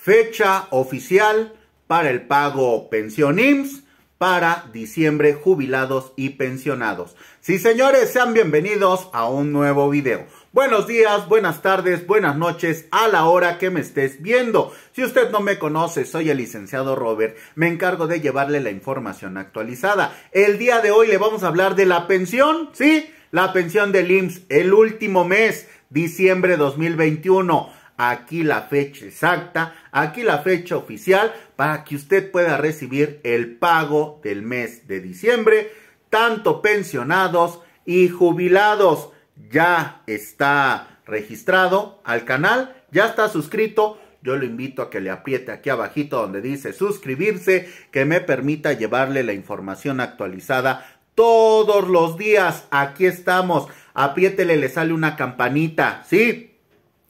fecha oficial para el pago pensión IMSS para diciembre jubilados y pensionados. Sí, señores, sean bienvenidos a un nuevo video. Buenos días, buenas tardes, buenas noches a la hora que me estés viendo. Si usted no me conoce, soy el licenciado Robert. Me encargo de llevarle la información actualizada. El día de hoy le vamos a hablar de la pensión, ¿sí? La pensión del IMSS, el último mes, diciembre 2021 aquí la fecha exacta, aquí la fecha oficial para que usted pueda recibir el pago del mes de diciembre, tanto pensionados y jubilados. Ya está registrado al canal, ya está suscrito. Yo lo invito a que le apriete aquí abajito donde dice suscribirse, que me permita llevarle la información actualizada todos los días. Aquí estamos. Apriétele, le sale una campanita, ¿sí?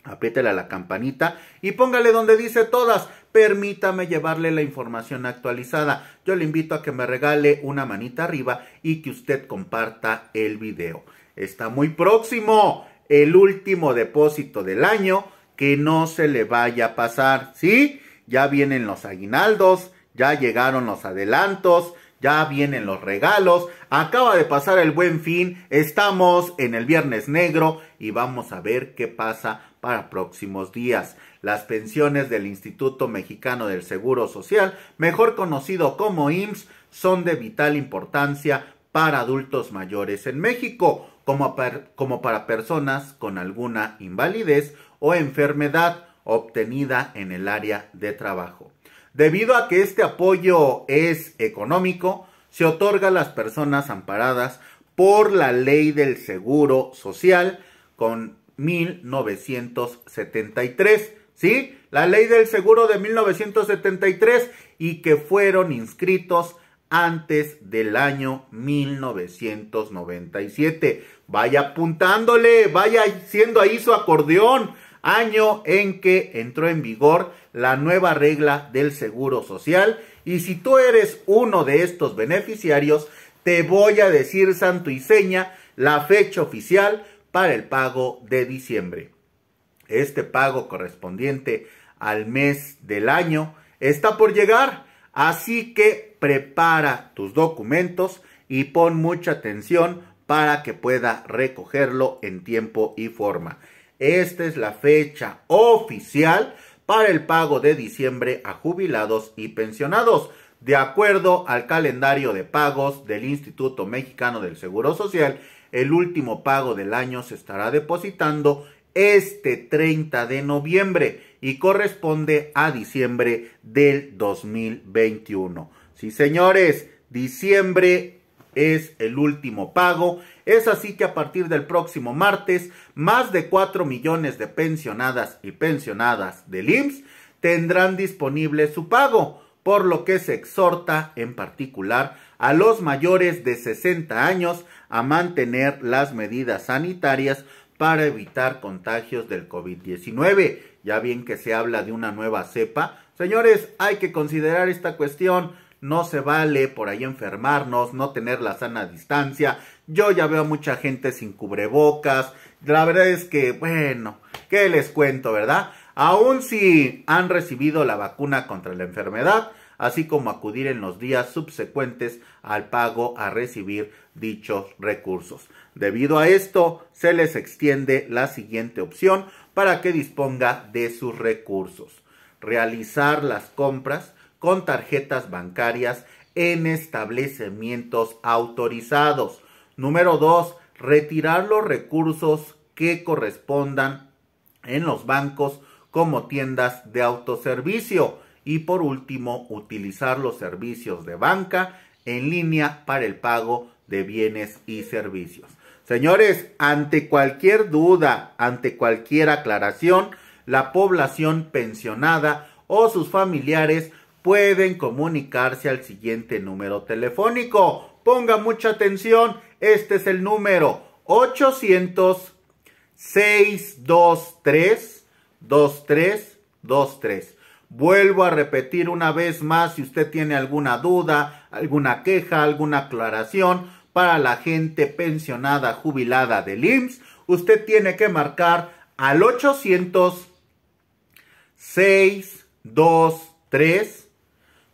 Apriétele la campanita y póngale donde dice todas. Permítame llevarle la información actualizada. Yo le invito a que me regale una manita arriba y que usted comparta el video. Está muy próximo el último depósito del año. Que no se le vaya a pasar, ¿sí? Ya vienen los aguinaldos, ya llegaron los adelantos, ya vienen los regalos, acaba de pasar el buen fin, estamos en el viernes negro y vamos a ver qué pasa para próximos días. Las pensiones del Instituto Mexicano del Seguro Social, mejor conocido como IMSS, son de vital importancia para adultos mayores en México, como, para personas con alguna invalidez o enfermedad obtenida en el área de trabajo. Debido a que este apoyo es económico, se otorga a las personas amparadas por la ley del Seguro Social con 1973, ¿sí? La ley del Seguro de 1973 y que fueron inscritos antes del año 1997. Vaya apuntándole, vaya siendo ahí su acordeón año en que entró en vigor la nueva regla del Seguro Social. Y si tú eres uno de estos beneficiarios, te voy a decir santo y seña la fecha oficial para el pago de diciembre. Este pago correspondiente al mes del año está por llegar, así que prepara tus documentos y pon mucha atención para que pueda recogerlo en tiempo y forma. Esta es la fecha oficial para el pago de diciembre a jubilados y pensionados, de acuerdo al calendario de pagos del Instituto Mexicano del Seguro Social. El último pago del año se estará depositando este 30 de noviembre y corresponde a diciembre del 2021. Sí, señores, diciembre es el último pago. Es así que a partir del próximo martes, más de 4 millones de pensionadas y pensionadas del IMSS tendrán disponible su pago, por lo que se exhorta en particular a los mayores de 60 años a mantener las medidas sanitarias para evitar contagios del COVID-19. Ya bien que se habla de una nueva cepa, señores, hay que considerar esta cuestión no se vale por ahí enfermarnos, no tener la sana distancia. Yo ya veo mucha gente sin cubrebocas. La verdad es que, bueno, ¿qué les cuento, verdad? Aún si han recibido la vacuna contra la enfermedad, así como acudir en los días subsecuentes al pago a recibir dichos recursos. Debido a esto, se les extiende la siguiente opción para que disponga de sus recursos. Realizar las compras con tarjetas bancarias en establecimientos autorizados. Número dos, Retirar los recursos que correspondan en los bancos como tiendas de autoservicio. Y por último, utilizar los servicios de banca en línea para el pago de bienes y servicios. Señores, ante cualquier duda, ante cualquier aclaración, la población pensionada o sus familiares pueden comunicarse al siguiente número telefónico. Ponga mucha atención, este es el número 800 623 2323. Vuelvo a repetir una vez más si usted tiene alguna duda, alguna queja, alguna aclaración para la gente pensionada, jubilada del IMSS, usted tiene que marcar al 800 623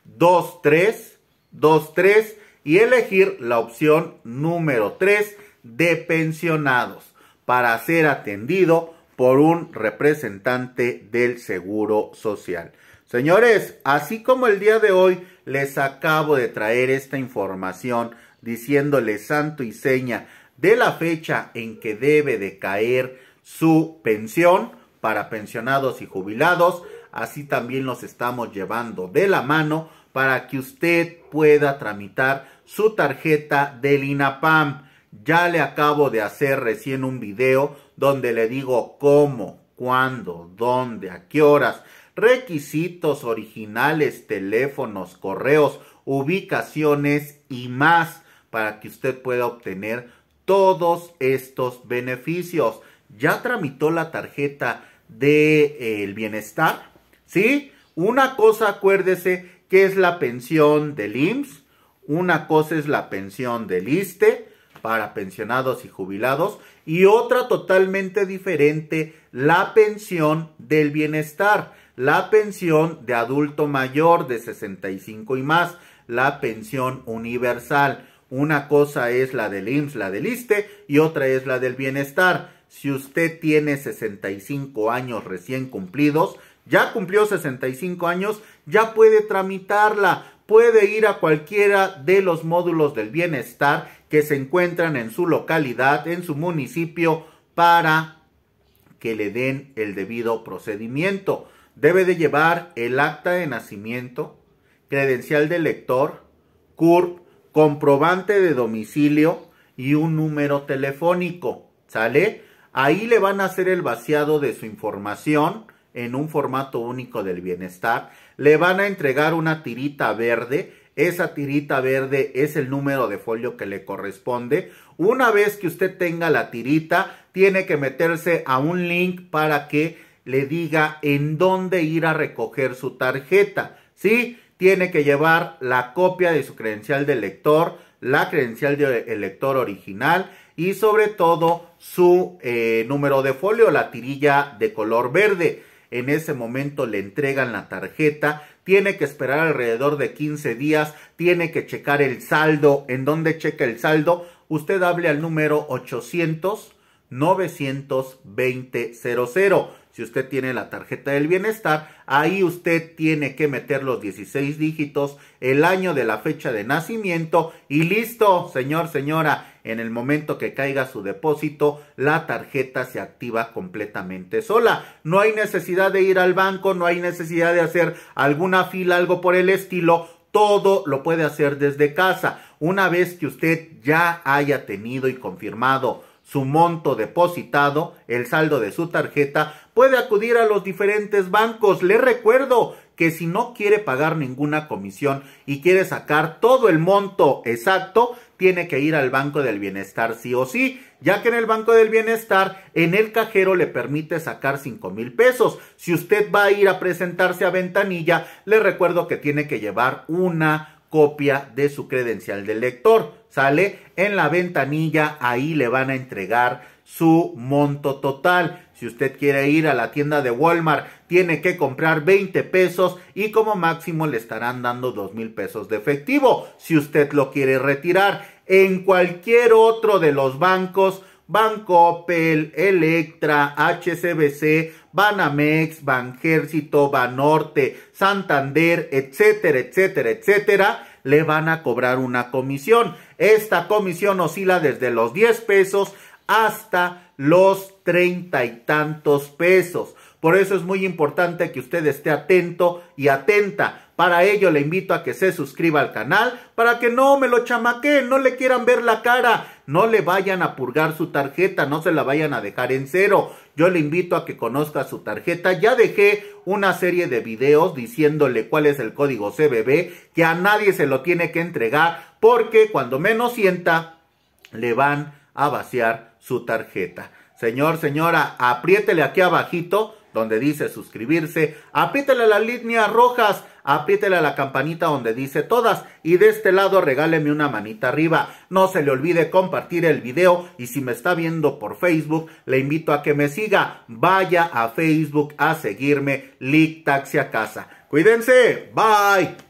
2, 3, 2, 3 y elegir la opción número 3 de pensionados para ser atendido por un representante del Seguro Social. Señores, así como el día de hoy les acabo de traer esta información diciéndoles santo y seña de la fecha en que debe de caer su pensión para pensionados y jubilados, así también los estamos llevando de la mano para que usted pueda tramitar su tarjeta del INAPAM. Ya le acabo de hacer recién un video donde le digo cómo, cuándo, dónde, a qué horas, requisitos originales, teléfonos, correos, ubicaciones y más para que usted pueda obtener todos estos beneficios. ¿Ya tramitó la tarjeta del de, eh, bienestar? ¿sí? Una cosa, acuérdese, que es la pensión del IMSS, una cosa es la pensión del ISTE para pensionados y jubilados y otra totalmente diferente, la pensión del bienestar, la pensión de adulto mayor de 65 y más, la pensión universal. Una cosa es la del IMSS, la del ISTE y otra es la del bienestar. Si usted tiene 65 años recién cumplidos, ya cumplió 65 años, ya puede tramitarla, puede ir a cualquiera de los módulos del bienestar que se encuentran en su localidad, en su municipio, para que le den el debido procedimiento. Debe de llevar el acta de nacimiento, credencial de lector, CURP, comprobante de domicilio y un número telefónico. ¿Sale? Ahí le van a hacer el vaciado de su información en un formato único del bienestar. Le van a entregar una tirita verde. Esa tirita verde es el número de folio que le corresponde. Una vez que usted tenga la tirita, tiene que meterse a un link para que le diga en dónde ir a recoger su tarjeta. ¿Sí? Tiene que llevar la copia de su credencial de lector, la credencial de elector original y sobre todo su eh, número de folio, la tirilla de color verde. En ese momento le entregan la tarjeta, tiene que esperar alrededor de 15 días, tiene que checar el saldo. ¿En dónde checa el saldo? Usted hable al número 800 920 00. Si usted tiene la tarjeta del bienestar, ahí usted tiene que meter los 16 dígitos, el año de la fecha de nacimiento y listo, señor, señora. En el momento que caiga su depósito, la tarjeta se activa completamente sola. No hay necesidad de ir al banco, no hay necesidad de hacer alguna fila, algo por el estilo. Todo lo puede hacer desde casa. Una vez que usted ya haya tenido y confirmado su monto depositado, el saldo de su tarjeta, puede acudir a los diferentes bancos. Le recuerdo que si no quiere pagar ninguna comisión y quiere sacar todo el monto exacto, tiene que ir al Banco del Bienestar sí o sí, ya que en el Banco del Bienestar en el cajero le permite sacar 5 mil pesos. Si usted va a ir a presentarse a ventanilla, le recuerdo que tiene que llevar una copia de su credencial del lector. ¿Sale? En la ventanilla ahí le van a entregar su monto total. Si usted quiere ir a la tienda de Walmart, tiene que comprar 20 pesos y como máximo le estarán dando 2 mil pesos de efectivo. Si usted lo quiere retirar en cualquier otro de los bancos, Opel, Electra, HCBC, Banamex, Banjército, Banorte, Santander, etcétera, etcétera, etcétera, le van a cobrar una comisión. Esta comisión oscila desde los 10 pesos hasta los treinta y tantos pesos. Por eso es muy importante que usted esté atento y atenta. Para ello le invito a que se suscriba al canal para que no me lo chamaqueen, no le quieran ver la cara, no le vayan a purgar su tarjeta, no se la vayan a dejar en cero. Yo le invito a que conozca su tarjeta. Ya dejé una serie de videos diciéndole cuál es el código CBB, que a nadie se lo tiene que entregar porque cuando menos sienta le van a vaciar su tarjeta. Señor, señora, apriétele aquí abajito donde dice suscribirse, a las líneas rojas, a la campanita donde dice todas y de este lado regáleme una manita arriba. No se le olvide compartir el video y si me está viendo por Facebook, le invito a que me siga. Vaya a Facebook a seguirme, Lick Taxi a Casa. Cuídense, bye.